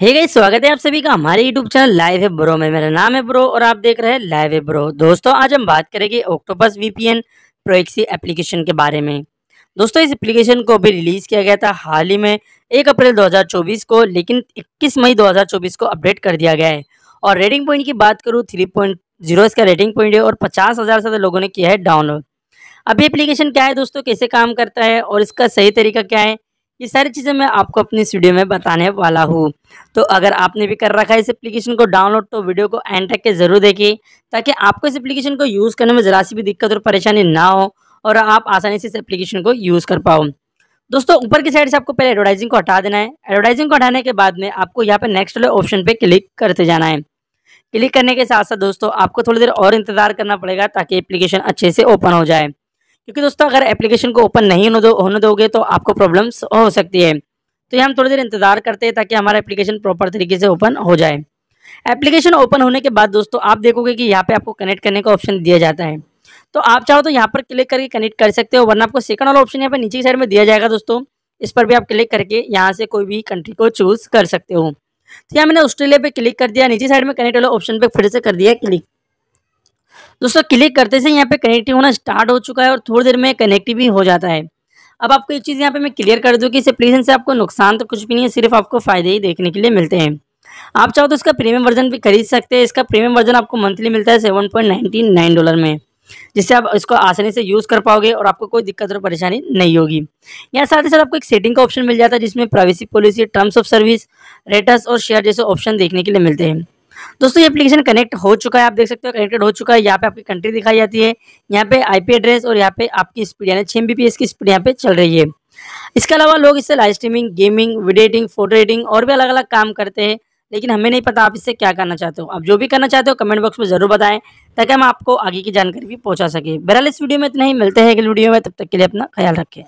हे hey गई स्वागत है आप सभी का हमारे यूट्यूब चैनल लाइव है ब्रो में मेरा नाम है ब्रो और आप देख रहे हैं लाइव है ब्रो दोस्तों आज हम बात करेंगे ऑक्टोपस वीपीएन प्रोएक्सी एप्लीकेशन के बारे में दोस्तों इस एप्लीकेशन को भी रिलीज़ किया गया था हाल ही में एक अप्रैल 2024 को लेकिन 21 मई 2024 को अपडेट कर दिया गया है और रेटिंग पॉइंट की बात करूँ थ्री पॉइंट जीरो इसका रेटिंग पॉइंट है और पचास हज़ार से लोगों ने किया है डाउनलोड अभी एप्लीकेशन क्या है दोस्तों कैसे काम करता है और इसका सही तरीका क्या है ये सारी चीज़ें मैं आपको अपनी इस वीडियो में बताने वाला हूँ तो अगर आपने भी कर रखा है इस एप्लीकेशन को डाउनलोड तो वीडियो को एंड तक के ज़रूर देखिए ताकि आपको इस एप्लीकेशन को यूज़ करने में ज़रा सी भी दिक्कत और परेशानी ना हो और आप आसानी से इस एप्लीकेशन को यूज़ कर पाओ दोस्तों ऊपर की साइड से आपको पहले एडवर्टाइजिंग को हटा देना है एडवर्टाइजिंग को हटाने के बाद में आपको यहाँ पर नेक्स्ट वाले ऑप्शन पर क्लिक करते जाना है क्लिक करने के साथ साथ दोस्तों आपको थोड़ी देर और इंतज़ार करना पड़ेगा ताकि एप्लीकेशन अच्छे से ओपन हो जाए क्योंकि दोस्तों अगर एप्लीकेशन को ओपन नहीं होने दो होने दोगे तो आपको प्रॉब्लम्स हो सकती है तो ये हम थोड़ी देर इंतज़ार करते हैं ताकि हमारा एप्लीकेशन प्रॉपर तरीके से ओपन हो जाए एप्लीकेशन ओपन होने के बाद दोस्तों आप देखोगे कि यहाँ पे आपको कनेक्ट करने का ऑप्शन दिया जाता है तो आप चाहो तो यहाँ पर क्लिक करके कनेक्ट कर सकते हो वरना आपको सेकंड वाला ऑप्शन यहाँ पर नीचे की साइड में दिया जाएगा दोस्तों इस पर भी आप क्लिक करके यहाँ से कोई भी कंट्री को चूज़ कर सकते हो तो यहाँ मैंने ऑस्ट्रेलिया पर क्लिक कर दिया नीचे साइड में कनेक्ट वाला ऑप्शन पर फिर से कर दिया क्लिक दोस्तों क्लिक करते से यहाँ पे कनेक्टिव होना स्टार्ट हो चुका है और थोड़ी देर में कनेक्टिव भी हो जाता है अब आपको ये चीज़ यहाँ पे मैं क्लियर कर दूँ कि इस एप्लीकेशन से आपको नुकसान तो कुछ भी नहीं है सिर्फ आपको फ़ायदे ही देखने के लिए मिलते हैं आप चाहो तो इसका प्रीमियम वर्जन भी खरीद सकते हैं इसका प्रीमियम वर्जन आपको मंथली मिलता है सेवन पॉइंट नाइन डॉलर में जिससे आप इसको आसानी से यूज़ कर पाओगे और आपको कोई दिक्कत और परेशानी नहीं होगी यहाँ साथ ही साथ आपको एक सेटिंग का ऑप्शन मिल जाता है जिसमें privacy policy terms of service rates और शेयर जैसे ऑप्शन देखने के लिए मिलते हैं दोस्तों ये एप्लीकेशन कनेक्ट हो चुका है आप देख सकते हो कनेक्टेड हो चुका है यहाँ पे आपकी कंट्री दिखाई जाती है यहाँ पे आईपी एड्रेस और यहाँ पे आपकी स्पीड यानी छह एम की स्पीड यहाँ पे चल रही है इसके अलावा लोग इससे live streaming gaming video editing photo editing और भी अलग अलग काम करते हैं लेकिन हमें नहीं पता आप इससे क्या करना चाहते हो आप जो भी करना चाहते हो कमेंट बॉक्स में जरूर बताएं ताकि हम आपको आगे की जानकारी भी पहुंचा सकें बहरहाल इस वीडियो में इतना ही मिलते हैं अगले वीडियो में तब तक के लिए अपना ख्याल रखें